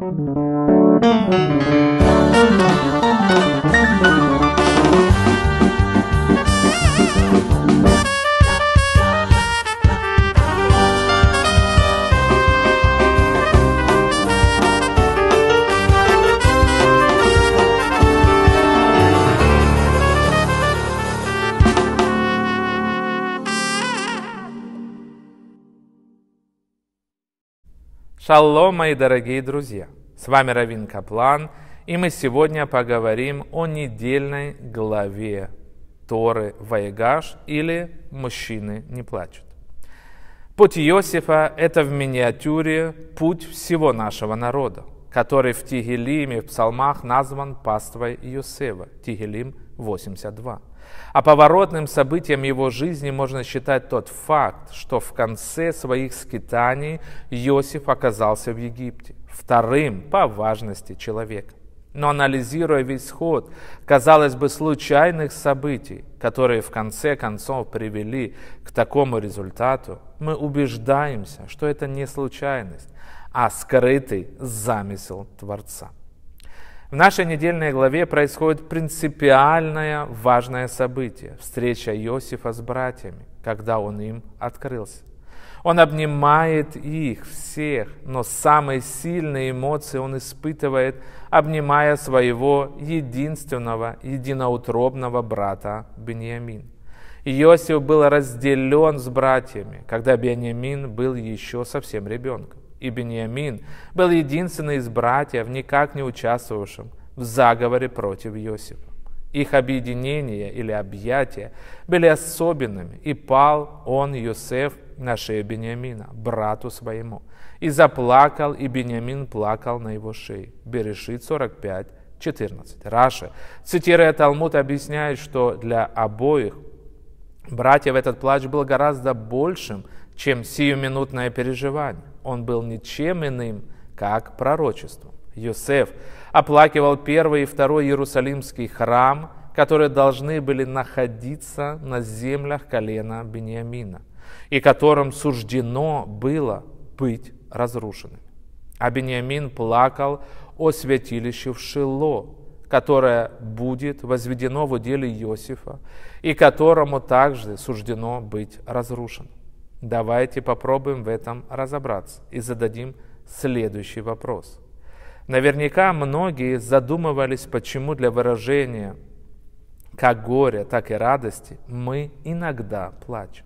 Thank you. Шалом, мои дорогие друзья! С вами Равин Каплан, и мы сегодня поговорим о недельной главе Торы Ваегаш или «Мужчины не плачут». Путь Иосифа – это в миниатюре путь всего нашего народа который в Тигелиме, в псалмах назван паствой Иосифа, Тигелим 82. А поворотным событием его жизни можно считать тот факт, что в конце своих скитаний Иосиф оказался в Египте, вторым по важности человеком. Но анализируя весь ход, казалось бы, случайных событий, которые в конце концов привели к такому результату, мы убеждаемся, что это не случайность, а скрытый замысел Творца. В нашей недельной главе происходит принципиальное важное событие – встреча Иосифа с братьями, когда он им открылся. Он обнимает их всех, но самые сильные эмоции он испытывает, обнимая своего единственного, единоутробного брата Бениамин. Иосиф был разделен с братьями, когда Бениамин был еще совсем ребенком и Бениамин был единственный из братьев, никак не участвовавшим в заговоре против Иосифа. Их объединение или объятия были особенными, и пал он, Юсеф, на шею Бениамина, брату своему. И заплакал, и Бениамин плакал на его шее. Берешит 45, 14. Раша, цитируя Талмуд, объясняет, что для обоих братьев этот плач был гораздо большим, чем сиюминутное переживание он был ничем иным, как пророчеством. Юсеф оплакивал первый и второй Иерусалимский храм, которые должны были находиться на землях колена Бениамина, и которым суждено было быть разрушенными. А Бениамин плакал о святилище в Шило, которое будет возведено в уделе Иосифа, и которому также суждено быть разрушенным. Давайте попробуем в этом разобраться и зададим следующий вопрос. Наверняка многие задумывались, почему для выражения как горя, так и радости мы иногда плачем.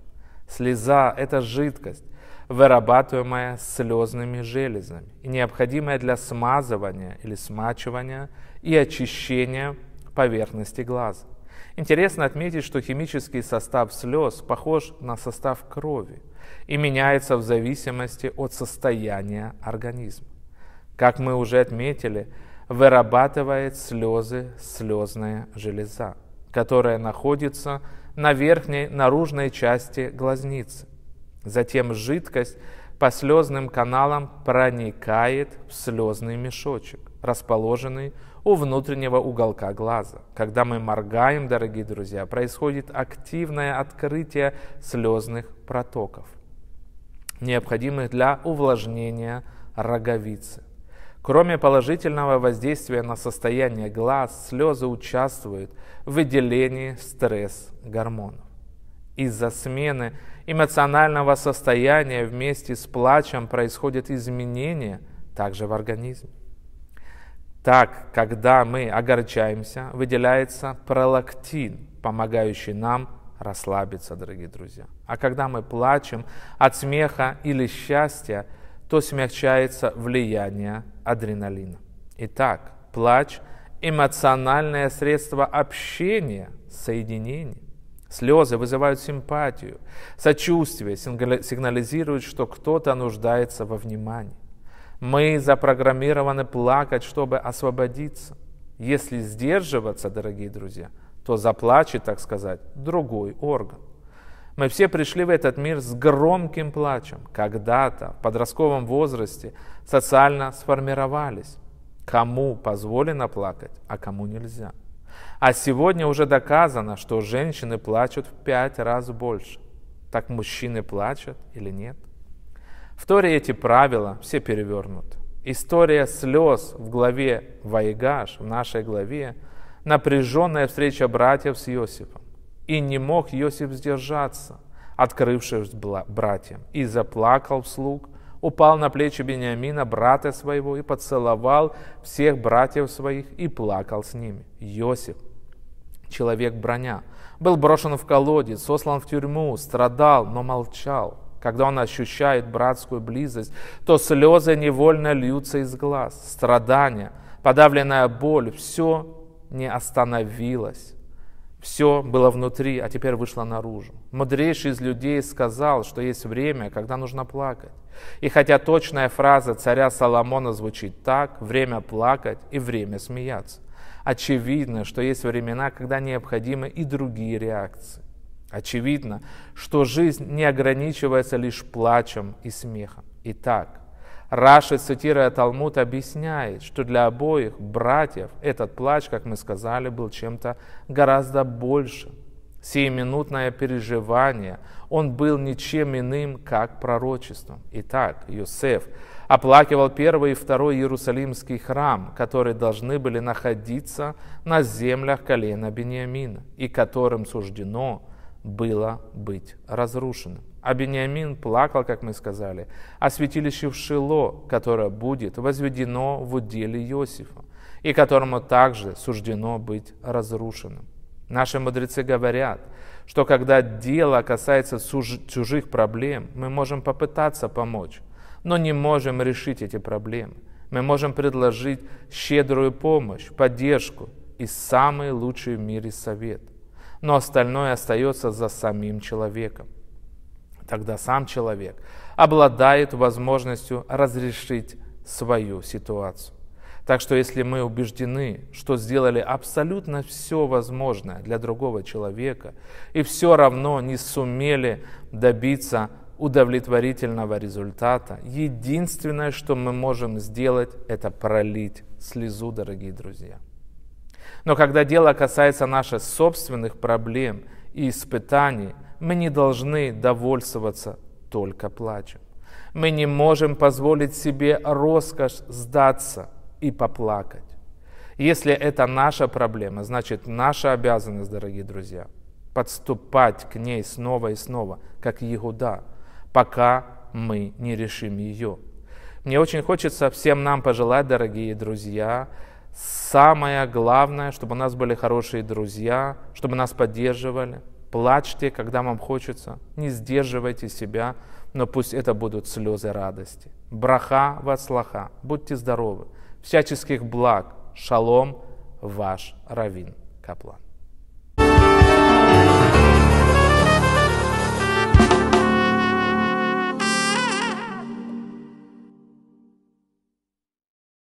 Слеза – это жидкость, вырабатываемая слезными железами, и необходимая для смазывания или смачивания и очищения поверхности глаза. Интересно отметить, что химический состав слез похож на состав крови и меняется в зависимости от состояния организма. Как мы уже отметили, вырабатывает слезы слезная железа, которая находится на верхней наружной части глазницы. Затем жидкость по слезным каналам проникает в слезный мешочек, расположенный у внутреннего уголка глаза. Когда мы моргаем, дорогие друзья, происходит активное открытие слезных протоков, необходимых для увлажнения роговицы. Кроме положительного воздействия на состояние глаз, слезы участвуют в выделении стресс-гормонов. Из-за смены эмоционального состояния вместе с плачем происходят изменения также в организме. Так, когда мы огорчаемся, выделяется пролактин, помогающий нам расслабиться, дорогие друзья. А когда мы плачем от смеха или счастья, то смягчается влияние адреналина. Итак, плач – эмоциональное средство общения, соединения. Слезы вызывают симпатию, сочувствие сигнализирует, что кто-то нуждается во внимании. Мы запрограммированы плакать, чтобы освободиться. Если сдерживаться, дорогие друзья, то заплачет, так сказать, другой орган. Мы все пришли в этот мир с громким плачем. Когда-то в подростковом возрасте социально сформировались. Кому позволено плакать, а кому нельзя. А сегодня уже доказано, что женщины плачут в пять раз больше. Так мужчины плачут или нет? В Торе эти правила все перевернуты. История слез в главе Ваигаш, в нашей главе, напряженная встреча братьев с Иосифом. И не мог Иосиф сдержаться, открывшись братьям, и заплакал вслух, упал на плечи Бениамина, брата своего, и поцеловал всех братьев своих, и плакал с ними. Иосиф, человек броня, был брошен в колодец, сослан в тюрьму, страдал, но молчал – когда он ощущает братскую близость, то слезы невольно льются из глаз, страдания, подавленная боль, все не остановилось. Все было внутри, а теперь вышло наружу. Мудрейший из людей сказал, что есть время, когда нужно плакать. И хотя точная фраза царя Соломона звучит так, время плакать и время смеяться. Очевидно, что есть времена, когда необходимы и другие реакции. Очевидно, что жизнь не ограничивается лишь плачем и смехом. Итак, Раши, цитируя Талмуд, объясняет, что для обоих братьев этот плач, как мы сказали, был чем-то гораздо больше. Сиеминутное переживание, он был ничем иным, как пророчеством. Итак, Юсеф оплакивал первый и второй Иерусалимский храм, которые должны были находиться на землях колена Бениамина, и которым суждено – было быть разрушенным. А Бениамин плакал, как мы сказали, о святилище в Шило, которое будет возведено в уделе Иосифа, и которому также суждено быть разрушенным. Наши мудрецы говорят, что когда дело касается чужих проблем, мы можем попытаться помочь, но не можем решить эти проблемы. Мы можем предложить щедрую помощь, поддержку и самый лучший в мире совет – но остальное остается за самим человеком. Тогда сам человек обладает возможностью разрешить свою ситуацию. Так что если мы убеждены, что сделали абсолютно все возможное для другого человека и все равно не сумели добиться удовлетворительного результата, единственное, что мы можем сделать, это пролить слезу, дорогие друзья. Но когда дело касается наших собственных проблем и испытаний, мы не должны довольствоваться только плачем. Мы не можем позволить себе роскошь сдаться и поплакать. Если это наша проблема, значит наша обязанность, дорогие друзья, подступать к ней снова и снова, как Егуда, пока мы не решим ее. Мне очень хочется всем нам пожелать, дорогие друзья, Самое главное, чтобы у нас были хорошие друзья, чтобы нас поддерживали. Плачьте, когда вам хочется, не сдерживайте себя, но пусть это будут слезы радости. Браха вацлаха, будьте здоровы, всяческих благ, шалом, ваш Равин Каплан.